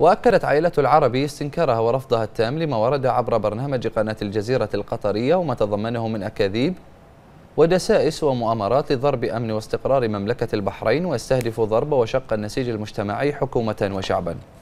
وأكدت عائلة العربي استنكارها ورفضها التام لما ورد عبر برنامج قناة الجزيرة القطرية وما تضمنه من أكاذيب ودسائس ومؤامرات لضرب أمن واستقرار مملكة البحرين ويستهدف ضرب وشق النسيج المجتمعي حكومة وشعباً